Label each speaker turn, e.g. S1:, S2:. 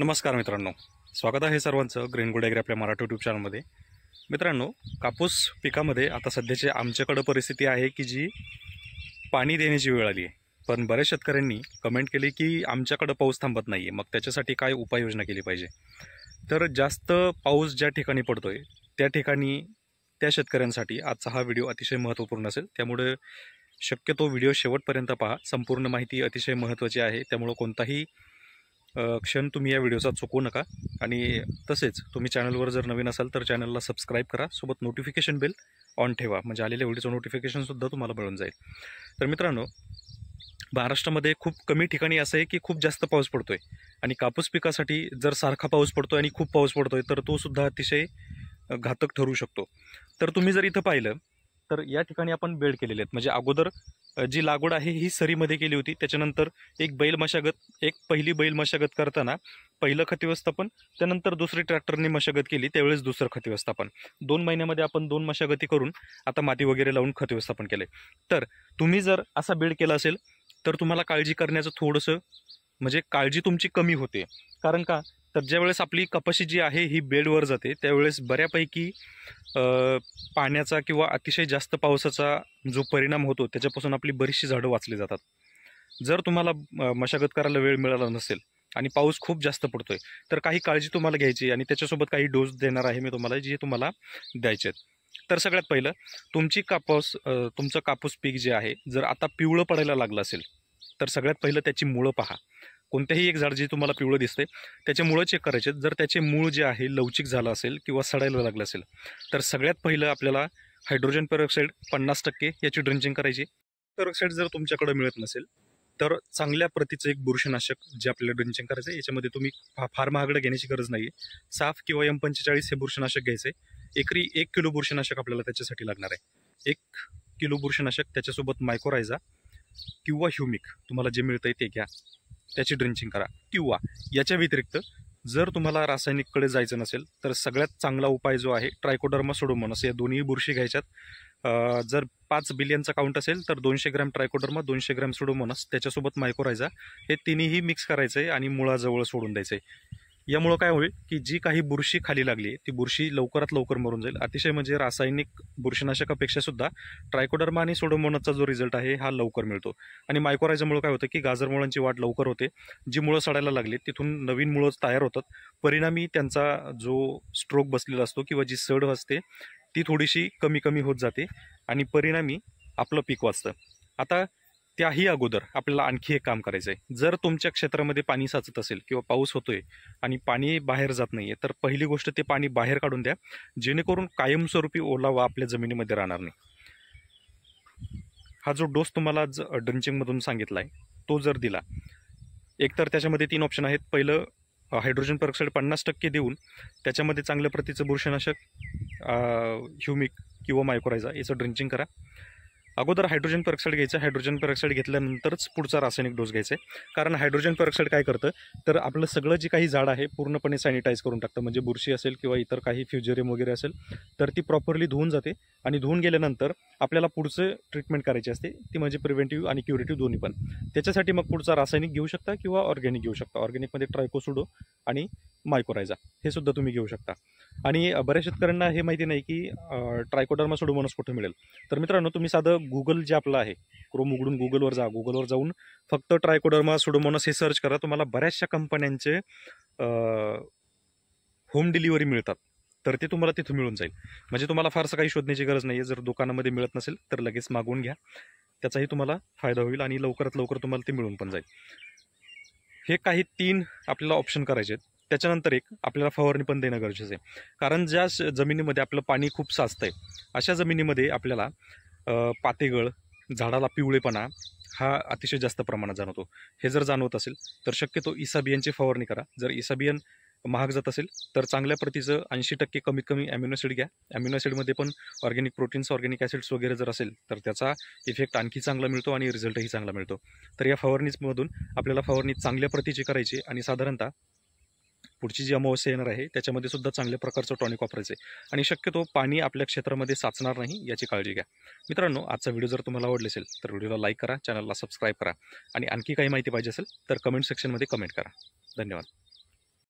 S1: नमस्कार मित्रांनो स्वागत आहे सर्वांचं ग्रीन गुड आपल्या मराठी युट्यूब चॅनलमध्ये मित्रांनो कापूस पिकामध्ये आता सध्याची आमच्याकडं परिस्थिती आहे की जी पाणी देण्याची वेळ आली आहे पण बऱ्याच शेतकऱ्यांनी कमेंट केली की आमच्याकडं पाऊस थांबत नाही आहे मग त्याच्यासाठी काय उपाययोजना केली पाहिजे तर जास्त पाऊस ज्या ठिकाणी पडतो आहे त्या ठिकाणी त्या शेतकऱ्यांसाठी आजचा हा व्हिडिओ अतिशय महत्त्वपूर्ण असेल त्यामुळे शक्यतो व्हिडिओ शेवटपर्यंत पहा संपूर्ण माहिती अतिशय महत्त्वाची आहे त्यामुळं कोणताही क्षण तुम्ही या व्हिडिओचा चुकवू नका आणि तसेच तुम्ही चॅनलवर जर नवीन असाल तर चॅनलला सबस्क्राईब करा सोबत नोटिफिकेशन बेल ऑन ठेवा म्हणजे आलेल्या व्हिडिओचं नोटिफिकेशनसुद्धा तुम्हाला मिळून जाईल तर मित्रांनो महाराष्ट्रामध्ये खूप कमी ठिकाणी असं आहे की खूप जास्त पाऊस पडतो आहे आणि कापूस पिकासाठी जर सारखा पाऊस पडतो आणि खूप पाऊस पडतो आहे तर तोसुद्धा अतिशय घातक ठरू शकतो तर तुम्ही जर इथं पाहिलं तर या ठिकाणी आपण बेड केलेले आहेत म्हणजे अगोदर जी लागवड आहे ही सरीमध्ये केली होती त्याच्यानंतर एक बैल मशागत एक पहिली बैल मशागत करताना पहिलं खत व्यवस्थापन त्यानंतर दुसरी ट्रॅक्टरने मशागत केली त्यावेळेस दुसरं खत व्यवस्थापन दोन महिन्यामध्ये आपण दोन मशागती करून आता माती वगैरे लावून खत व्यवस्थापन केले तर तुम्ही जर असा बेड केला असेल तर तुम्हाला काळजी करण्याचं थोडंसं म्हणजे काळजी तुमची कमी होते कारण का तर ज्यावेळेस आपली कपाशी जी आहे ही बेडवर जाते त्यावेळेस बऱ्यापैकी पाण्याचा किंवा अतिशय जास्त पावसाचा जो परिणाम होतो त्याच्यापासून आपली बरीचशी झाडं वाचली जातात जर तुम्हाला मशागत करायला वेळ मिळाला नसेल आणि पाऊस खूप जास्त आहे तर काही काळजी तुम्हाला घ्यायची आणि त्याच्यासोबत काही डोस देणार आहे मी तुम्हाला जे तुम्हाला द्यायचे आहेत तर सगळ्यात पहिलं तुमची कापूस तुमचं कापूस पीक जे आहे जर आता पिवळं पडायला लागलं असेल तर सगळ्यात पहिलं त्याची मुळं पहा कोणत्याही एक झाड जे तुम्हाला पिवळं दिसते त्याचे मुळं चेक करायचे जर त्याचे मूळ जे आहे लवचिक झालं असेल किंवा सडायला लागलं असेल तर सगळ्यात पहिलं आपल्याला हायड्रोजन पेरॉक्साईड पन्नास टक्के याची ड्रिंचिंग करायची पेरॉक्साईड जर तुमच्याकडे मिळत नसेल तर चांगल्या प्रतीचं एक बुरशीनाशक जे आपल्याला ड्रिंचिंग करायचं आहे याच्यामध्ये तुम्ही फा फार महागडं घेण्याची गरज नाही आहे साफ किंवा एम पंचेचाळीस हे बुरशीनाशक घ्यायचं एकरी एक किलो बुरशीनाशक आपल्याला त्याच्यासाठी लागणार आहे एक किलो बुरशनाशक त्याच्यासोबत मायकोरायझा किंवा ह्युमिक तुम्हाला जे मिळतंय ते घ्या त्याची ड्रिंचिंग करा किंवा याच्या व्यतिरिक्त जर तुम्हाला रासायनिककडे जायचं नसेल तर सगळ्यात चांगला उपाय जो आहे ट्रायकोडर्मा सोडोमोनस या दोन्ही बुरशी घ्यायच्यात जर पाच बिलियनचा काउंट असेल तर दोनशे ग्रॅम ट्रायकोडर्मा दोनशे ग्रॅम सोडोमोनस त्याच्यासोबत मायकोरायझा हे तिन्हीही मिक्स करायचं आहे आणि मुळाजवळ सोडून द्यायचं आहे यामुळं काय होईल की जी काही बुरशी खाली लागली ती बुरशी लवकरात लवकर मरून जाईल अतिशय म्हणजे रासायनिक बुरशीनाशकापेक्षा सुद्धा ट्रायकोडर्मा आणि सोडोमोनाचा जो रिझल्ट आहे हा लवकर मिळतो आणि मायकोरायझामुळं काय होतं की गाजर मुळांची वाढ लवकर होते जी मुळं सडायला लागली तिथून नवीन मुळं तयार होतात परिणामी त्यांचा जो स्ट्रोक बसलेला असतो किंवा जी सड असते ती थोडीशी कमी कमी होत जाते आणि परिणामी आपलं पीक वाचतं आता त्याही अगोदर आपल्याला आणखी एक काम करायचं आहे जर तुमच्या क्षेत्रामध्ये पाणी साचत असेल किंवा पाऊस होतोय आणि पाणी बाहेर जात नाही तर पहिली गोष्ट ते पाणी बाहेर काढून द्या जेणेकरून कायमस्वरूपी ओलावा आपल्या जमिनीमध्ये राहणार नाही हा जो डोस तुम्हाला आज ड्रिंचिंगमधून सांगितला आहे तो जर दिला एकतर त्याच्यामध्ये तीन ऑप्शन आहेत पहिलं हायड्रोजन परऑक्साईड पन्नास टक्के देऊन त्याच्यामध्ये चांगल्या प्रतीचं बुरशनाशक ह्युमिक किंवा मायकोरायझा याचं ड्रिंचिंग करा अगोदर हायड्रोजन परऑक्साईड घ्यायचं हायड्रोजन पेरॉक्साईड घेतल्यानंतरच पुढचा रासायनिक डोस घ्यायचा आहे कारण हायड्रोजन पेरॉक्साइड काय करतं तर आपलं सगळं जे काही झाड आहे पूर्णपणे सॅनिटाईज करून टाकतं म्हणजे बुरशी असेल किंवा इतर काही फ्युजेरियम वगैरे असेल तर ती प्रॉपरली धुवून जाते आणि धुवून गेल्यानंतर आपल्याला पुढचं ट्रीटमेंट करायची असते ती म्हणजे प्रिव्हेंटिव्ह आणि क्युरेटिव्ह दोन्ही पण त्याच्यासाठी मग पुढचा रासायनिक घेऊ शकता किंवा ऑर्गॅनिक घेऊ शकता ऑर्गॅनिकमध्ये ट्रायकोसुडो आणि मायकोरायझा हे सुद्धा तुम्ही घेऊ शकता आणि बऱ्याच शेतकऱ्यांना हे माहिती नाही की ट्रायकोडर्मा सोडोमोनस कुठं मिळेल तर मित्रांनो तुम्ही साधं गुगल जे आपलं आहे क्रोम उघडून गुगलवर जा गुगलवर जाऊन फक्त ट्रायकोडर्मा सोडोमोनस हे सर्च करा तुम्हाला बऱ्याचशा कंपन्यांचे होम डिलिव्हरी मिळतात तर ते तुम्हाला तिथून मिळून जाईल म्हणजे तुम्हाला फारसं काही शोधण्याची गरज नाही आहे जर दुकानामध्ये मिळत नसेल तर लगेच मागवून घ्या त्याचाही तुम्हाला फायदा होईल आणि लवकरात लवकर तुम्हाला ते मिळून पण जाईल हे काही तीन आपल्याला ऑप्शन करायचे आहेत त्याच्यानंतर एक आपल्याला फवारणी पण देणं गरजेचं आहे कारण ज्या जमिनीमध्ये आपलं पाणी खूप साचतं आहे अशा जमिनीमध्ये आपल्याला पातेगळ झाडाला पिवळेपणा हा अतिशय जास्त प्रमाणात जाणवतो हे जर जाणवत असेल तर शक्यतो इसाबियनची फवारणी करा जर इसाबियन महाग जात असेल तर चांगल्या प्रतीचं ऐंशी टक्के कमीत कमी ॲम्युनोसिड घ्या ॲम्युनोसिडमध्ये पण ऑर्गॅनिक प्रोटीन्स ऑर्गॅनिक ॲसिड्स वगैरे जर असेल तर त्याचा इफेक्ट आणखी चांगला मिळतो आणि रिझल्टही चांगला मिळतो तर या फवारणीमधून आपल्याला फवारणी चांगल्या प्रतीची करायची आणि साधारणतः पुढची जी अमावस्या येणार आहे त्याच्यामध्ये सुद्धा चांगल्या प्रकारचं टॉनिक वापरायचं आहे आणि शक्यतो पाणी आपल्या क्षेत्रामध्ये साचणार नाही याची काळजी घ्या मित्रांनो आजचा व्हिडिओ जर तुम्हाला आवडला असेल तर व्हिडिओला लाईक करा चॅनलला सबस्क्राईब करा आणि आणखी काही माहिती पाहिजे असेल तर कमेंट सेक्शनमध्ये कमेंट करा धन्यवाद